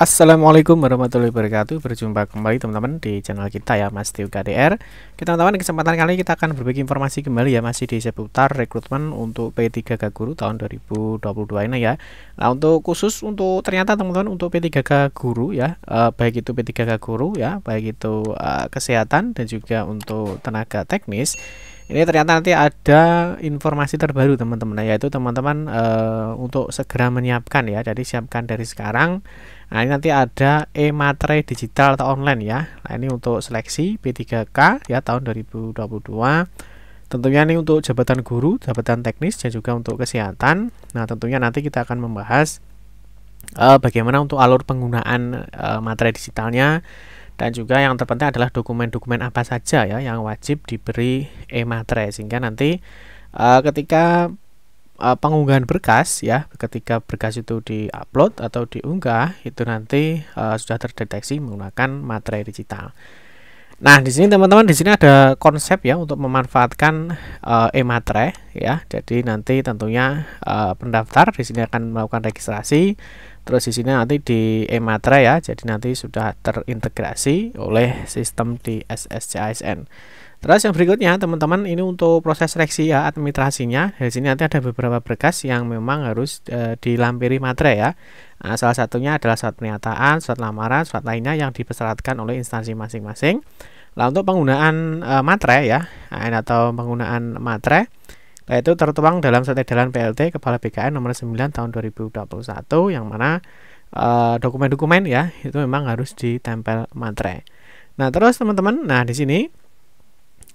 Assalamualaikum warahmatullahi wabarakatuh Berjumpa kembali teman-teman di channel kita ya Mas Tio KDR Kita teman-teman kesempatan kali ini kita akan berbagi informasi kembali ya Masih di seputar rekrutmen untuk P3K Guru tahun 2022 ini ya Nah untuk khusus untuk ternyata teman-teman untuk P3K Guru ya eh, Baik itu P3K Guru ya Baik itu eh, kesehatan dan juga untuk tenaga teknis ini ternyata nanti ada informasi terbaru teman-teman yaitu teman-teman e, untuk segera menyiapkan ya jadi siapkan dari sekarang Nah, ini nanti ada e-materai digital atau online ya. Nah, ini untuk seleksi P3K ya tahun 2022. Tentunya ini untuk jabatan guru, jabatan teknis dan juga untuk kesehatan. Nah, tentunya nanti kita akan membahas uh, bagaimana untuk alur penggunaan uh, materai digitalnya dan juga yang terpenting adalah dokumen-dokumen apa saja ya yang wajib diberi e-materai sehingga nanti uh, ketika uh, pengunggahan berkas ya ketika berkas itu diupload atau diunggah itu nanti uh, sudah terdeteksi menggunakan materai digital. Nah di sini teman-teman di sini ada konsep ya untuk memanfaatkan uh, e-materai ya. Jadi nanti tentunya uh, pendaftar di sini akan melakukan registrasi. Terus di sini nanti di e-materai ya. Jadi nanti sudah terintegrasi oleh sistem di SSCISN. Terus yang berikutnya teman-teman ini untuk proses seleksi ya administrasinya. Di sini nanti ada beberapa berkas yang memang harus e, dilampiri materai ya. Nah, salah satunya adalah surat pernyataan, surat lamaran, surat lainnya yang dipersyaratkan oleh instansi masing-masing. Nah, untuk penggunaan e, eh, materai ya eh, atau penggunaan materai yaitu nah, tertuang dalam surat edaran PLT Kepala BKN nomor 9 tahun 2021 yang mana dokumen-dokumen ya itu memang harus ditempel materai. Nah, terus teman-teman, nah di sini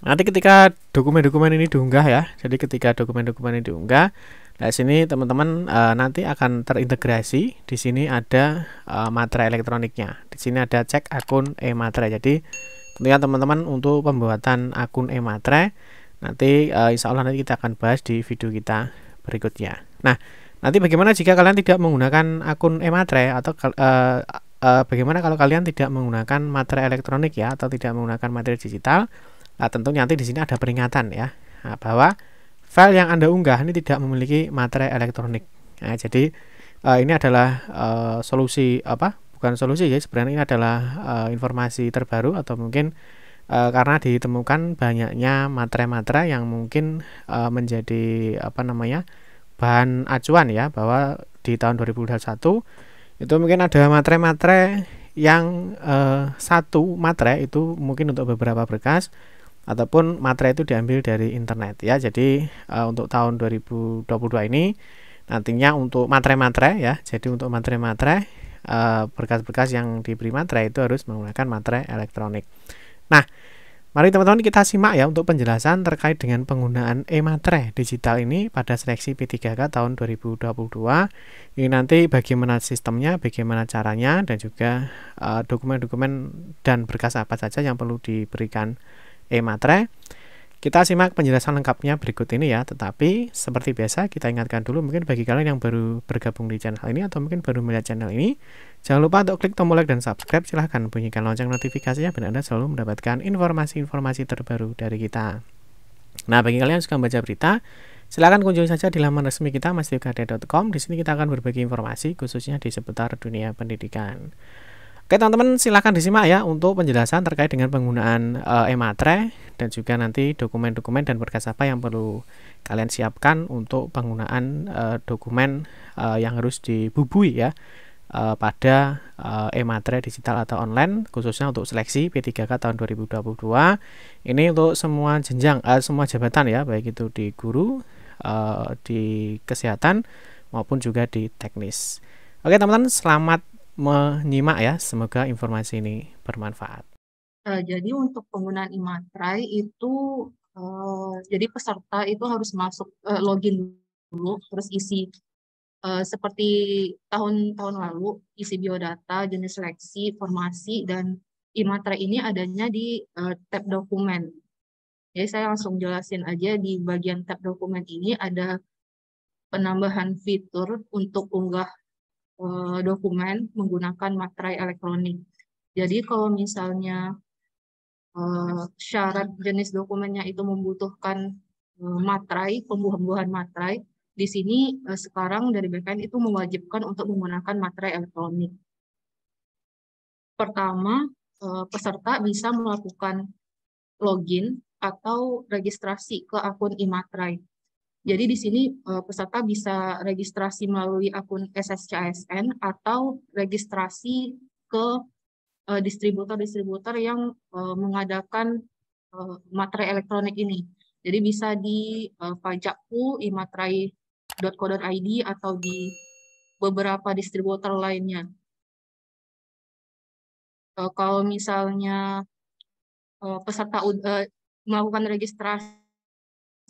nanti ketika dokumen-dokumen ini diunggah ya jadi ketika dokumen-dokumen ini diunggah dari sini teman-teman e, nanti akan terintegrasi. Di sini ada e, materai elektroniknya. Di sini ada cek akun e-materai. Jadi, tentunya teman-teman untuk pembuatan akun e-materai nanti e, insya Allah nanti kita akan bahas di video kita berikutnya. Nah, nanti bagaimana jika kalian tidak menggunakan akun e-materai atau e, e, bagaimana kalau kalian tidak menggunakan materai elektronik ya atau tidak menggunakan materi digital? Nah, tentu nanti di sini ada peringatan ya nah, bahwa file yang Anda unggah ini tidak memiliki materai elektronik. Nah, jadi uh, ini adalah uh, solusi apa? Bukan solusi ya, sebenarnya ini adalah uh, informasi terbaru atau mungkin uh, karena ditemukan banyaknya materai-materai yang mungkin uh, menjadi apa namanya? bahan acuan ya bahwa di tahun 2021 itu mungkin ada materai-materai yang uh, satu materai itu mungkin untuk beberapa berkas ataupun materai itu diambil dari internet ya. Jadi e, untuk tahun 2022 ini nantinya untuk materai-materai ya. Jadi untuk materai-materai eh, berkas-berkas yang diberi materai itu harus menggunakan materai elektronik. Nah, mari teman-teman kita simak ya untuk penjelasan terkait dengan penggunaan e-materai digital ini pada seleksi P3K tahun 2022. Ini nanti bagaimana sistemnya, bagaimana caranya dan juga eh, dokumen-dokumen uh, dokumen -dokumen dan berkas apa saja yang perlu diberikan E matre. Kita simak penjelasan lengkapnya berikut ini ya, tetapi seperti biasa kita ingatkan dulu mungkin bagi kalian yang baru bergabung di channel ini atau mungkin baru melihat channel ini, jangan lupa untuk klik tombol like dan subscribe, silahkan bunyikan lonceng notifikasinya biar Anda selalu mendapatkan informasi-informasi terbaru dari kita. Nah, bagi kalian yang suka membaca berita, silahkan kunjungi saja di laman resmi kita masyukade.com. Di sini kita akan berbagi informasi khususnya di seputar dunia pendidikan. Oke teman-teman silahkan disimak ya untuk penjelasan terkait dengan penggunaan e, ematre dan juga nanti dokumen-dokumen dan berkas apa yang perlu kalian siapkan untuk penggunaan uh, dokumen uh, yang harus dibubui ya uh, pada e, ematre digital atau online khususnya untuk seleksi P3K tahun 2022 ini untuk semua jenjang uh, semua jabatan ya baik itu di guru uh, di kesehatan maupun juga di teknis. Oke teman-teman selamat menyimak ya. Semoga informasi ini bermanfaat. E, jadi untuk penggunaan Imatrai itu Uh, jadi peserta itu harus masuk uh, login dulu, terus isi uh, seperti tahun-tahun lalu isi biodata, jenis seleksi, formasi dan imatra ini adanya di uh, tab dokumen. Jadi saya langsung jelasin aja di bagian tab dokumen ini ada penambahan fitur untuk unggah eh, dokumen menggunakan materai elektronik. Jadi kalau misalnya eh, syarat jenis dokumennya itu membutuhkan eh, materai, pembuahan materai, di sini eh, sekarang dari BPN itu mewajibkan untuk menggunakan materai elektronik. Pertama, eh, peserta bisa melakukan login atau registrasi ke akun e-matrai. Jadi di sini eh, peserta bisa registrasi melalui akun SSCASN atau registrasi ke eh, distributor-distributor yang eh, mengadakan materai elektronik ini. Jadi bisa di pajakku imatrai.co.id atau di beberapa distributor lainnya. Kalau misalnya peserta melakukan registrasi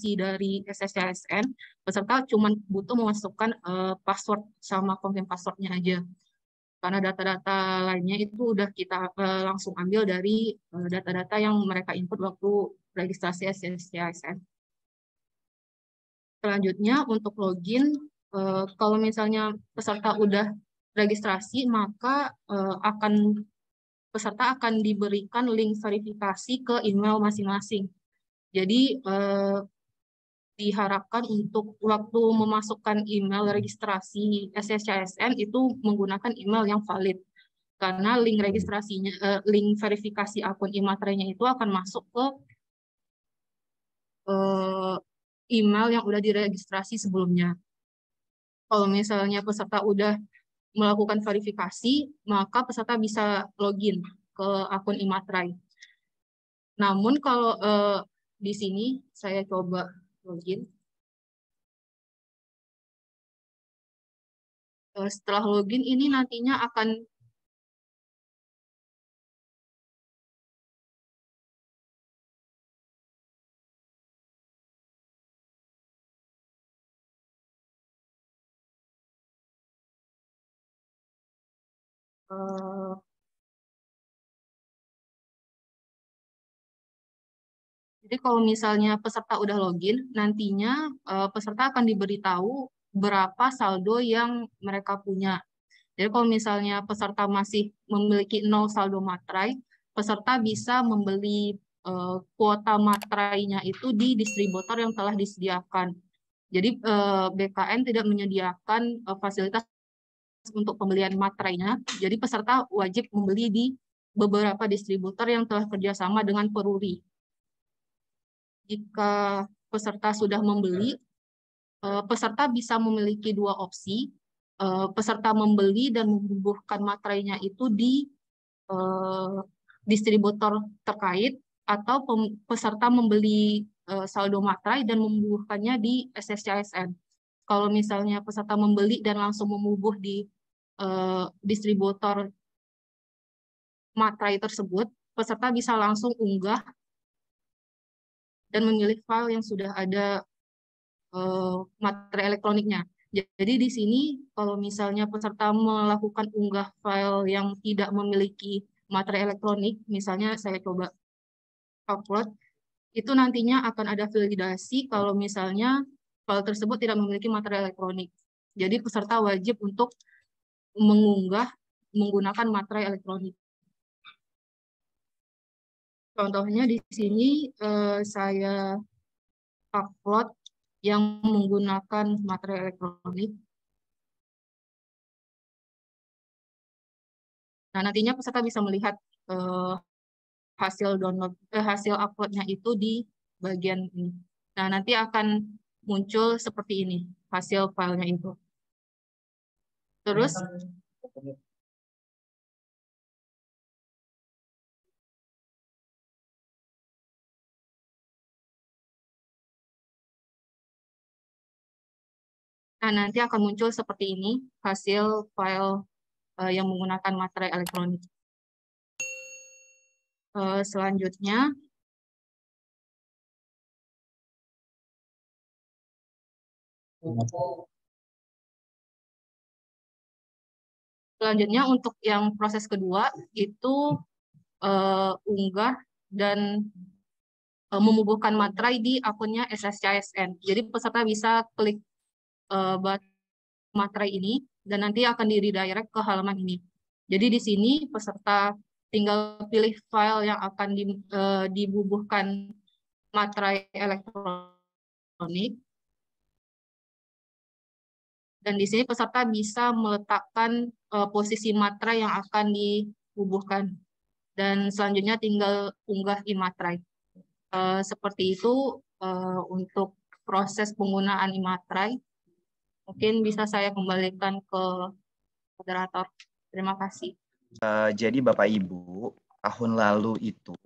dari SSCSN, peserta cuma butuh memasukkan uh, password sama konfirm passwordnya aja. Karena data-data lainnya itu udah kita uh, langsung ambil dari eh, data-data uh, yang mereka input waktu registrasi SSCSN. Selanjutnya untuk login, uh, kalau misalnya peserta udah registrasi, maka uh, akan peserta akan diberikan link verifikasi ke email masing-masing. Jadi diharapkan untuk waktu memasukkan email registrasi SSCSN itu menggunakan email yang valid karena link registrasinya eh, link verifikasi akun imaterainya itu akan masuk ke eh, email yang udah diregistrasi sebelumnya. Kalau misalnya peserta udah melakukan verifikasi, maka peserta bisa login ke akun imaterai. Namun kalau eh, di sini saya coba login. Eh, setelah login ini nantinya akan uh, Jadi kalau misalnya peserta udah login, nantinya uh, peserta akan diberitahu berapa saldo yang mereka punya. Jadi kalau misalnya peserta masih memiliki nol saldo matrai, peserta bisa membeli uh, kuota matrainya itu di distributor yang telah disediakan. Jadi uh, eh, BKN tidak menyediakan uh, fasilitas untuk pembelian matrainya. jadi peserta wajib membeli di beberapa distributor yang telah kerjasama dengan peruri jika peserta sudah membeli, eh, peserta bisa memiliki dua opsi. Eh, peserta membeli dan membubuhkan materainya itu di eh, distributor terkait atau peserta membeli saldo materai dan membubuhkannya di SSCSN. Kalau misalnya peserta membeli dan langsung membubuh di distributor materai tersebut, peserta bisa langsung unggah dan memilih file yang sudah ada uh, materi elektroniknya. Jadi di sini kalau misalnya peserta melakukan unggah file yang tidak memiliki materi elektronik, misalnya saya coba upload, itu nantinya akan ada validasi kalau misalnya file tersebut tidak memiliki materi elektronik. Jadi peserta wajib untuk mengunggah menggunakan materai elektronik. Contohnya di sini uh, saya upload yang menggunakan materi elektronik. Nah, nantinya peserta bisa melihat uh, hasil download uh, hasil uploadnya itu di bagian ini. Nah, nanti akan muncul seperti ini hasil filenya itu. Terus nah, Nah, nanti akan muncul seperti ini hasil file uh, yang menggunakan materai elektronik. Uh, selanjutnya, Selanjutnya untuk yang proses kedua itu uh, unggah dan uh, memubuhkan materai di akunnya SSCSN. Jadi peserta bisa klik Eh, uh, materai ini dan nanti akan di redirect ke halaman ini. Jadi di sini peserta tinggal pilih file yang akan di, uh, dibubuhkan materai elektronik. Dan di sini peserta bisa meletakkan uh, posisi materai yang akan dibubuhkan. Dan selanjutnya tinggal unggah imatrai E, seperti itu e, untuk proses penggunaan imatrai. Mungkin bisa saya kembalikan ke moderator. Terima kasih. Uh, jadi Bapak Ibu, tahun lalu itu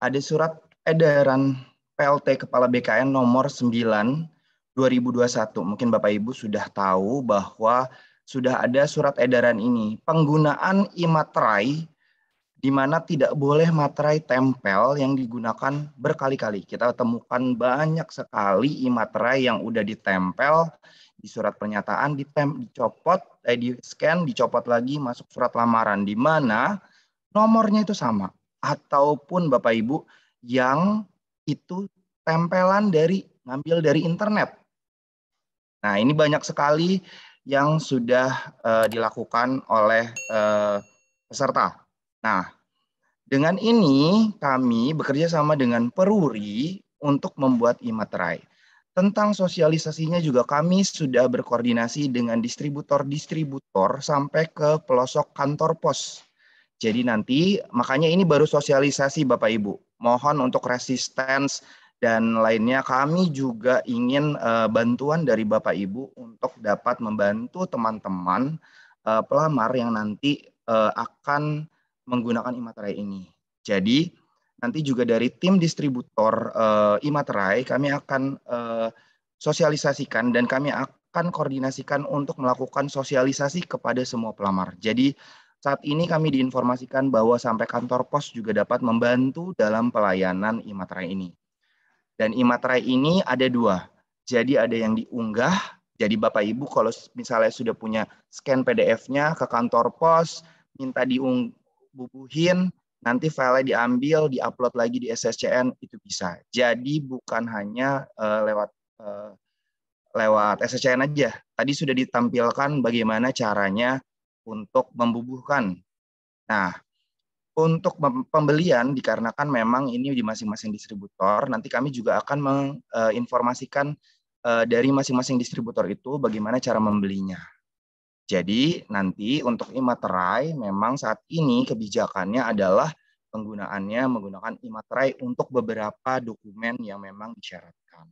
ada surat edaran PLT Kepala BKN nomor 9 2021. Mungkin Bapak Ibu sudah tahu bahwa sudah ada surat edaran ini. Penggunaan imaterai di mana tidak boleh materai tempel yang digunakan berkali-kali. Kita temukan banyak sekali imaterai yang udah ditempel di surat pernyataan ditem, dicopot, eh, di scan, dicopot lagi masuk surat lamaran di mana nomornya itu sama ataupun Bapak Ibu yang itu tempelan dari ngambil dari internet. Nah, ini banyak sekali yang sudah uh, dilakukan oleh uh, peserta. Nah, dengan ini kami bekerja sama dengan Peruri untuk membuat Imaterai. Tentang sosialisasinya juga kami sudah berkoordinasi dengan distributor-distributor sampai ke pelosok kantor pos. Jadi nanti makanya ini baru sosialisasi Bapak Ibu. Mohon untuk resistance dan lainnya kami juga ingin uh, bantuan dari Bapak Ibu untuk dapat membantu teman-teman uh, pelamar yang nanti uh, akan menggunakan imaterai ini. Jadi nanti juga dari tim distributor uh, imaterai kami akan uh, sosialisasikan dan kami akan koordinasikan untuk melakukan sosialisasi kepada semua pelamar. Jadi saat ini kami diinformasikan bahwa sampai kantor pos juga dapat membantu dalam pelayanan imaterai ini. Dan imaterai ini ada dua. Jadi ada yang diunggah, jadi Bapak Ibu kalau misalnya sudah punya scan PDF-nya ke kantor pos, minta diung bubuhin, nanti file diambil, diupload lagi di SSCN itu bisa. Jadi bukan hanya uh, lewat uh, lewat SSCN aja. Tadi sudah ditampilkan bagaimana caranya untuk membubuhkan. Nah, untuk pembelian dikarenakan memang ini di masing-masing distributor, nanti kami juga akan menginformasikan eh, dari masing-masing distributor itu bagaimana cara membelinya. Jadi nanti untuk imaterai memang saat ini kebijakannya adalah penggunaannya menggunakan imaterai untuk beberapa dokumen yang memang disyaratkan.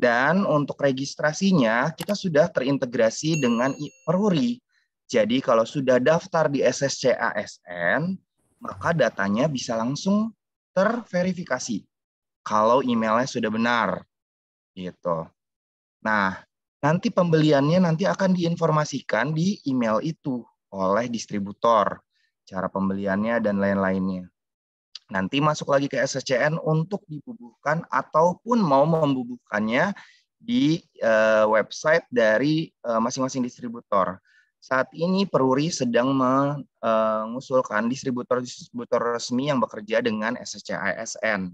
Dan untuk registrasinya, kita sudah terintegrasi dengan Peruri. Jadi kalau sudah daftar di SSCASN, maka datanya bisa langsung terverifikasi kalau emailnya sudah benar. Gitu. Nah, nanti pembeliannya nanti akan diinformasikan di email itu oleh distributor, cara pembeliannya dan lain-lainnya. Nanti masuk lagi ke SSCN untuk dibubuhkan ataupun mau membubuhkannya di eh, website dari eh, masing-masing distributor. Saat ini Peruri sedang mengusulkan eh, distributor-distributor resmi yang bekerja dengan SSCISN.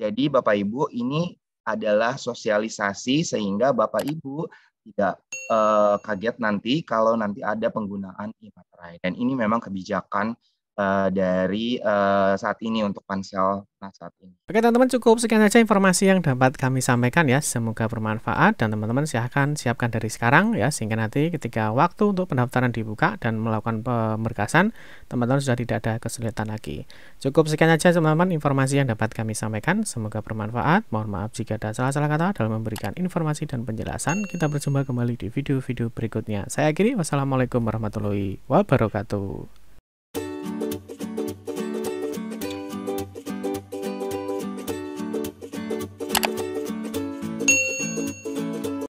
Jadi Bapak Ibu ini adalah sosialisasi sehingga Bapak Ibu tidak uh, kaget nanti kalau nanti ada penggunaan e-materai. Dan ini memang kebijakan Uh, dari uh, saat ini untuk pansel nah saat ini. Oke teman-teman cukup sekian aja informasi yang dapat kami sampaikan ya. Semoga bermanfaat dan teman-teman silahkan siapkan dari sekarang ya sehingga nanti ketika waktu untuk pendaftaran dibuka dan melakukan pemberkasan teman-teman sudah tidak ada kesulitan lagi. Cukup sekian aja teman-teman informasi yang dapat kami sampaikan. Semoga bermanfaat. Mohon maaf jika ada salah-salah kata dalam memberikan informasi dan penjelasan. Kita berjumpa kembali di video-video berikutnya. Saya akhiri. Wassalamualaikum warahmatullahi wabarakatuh.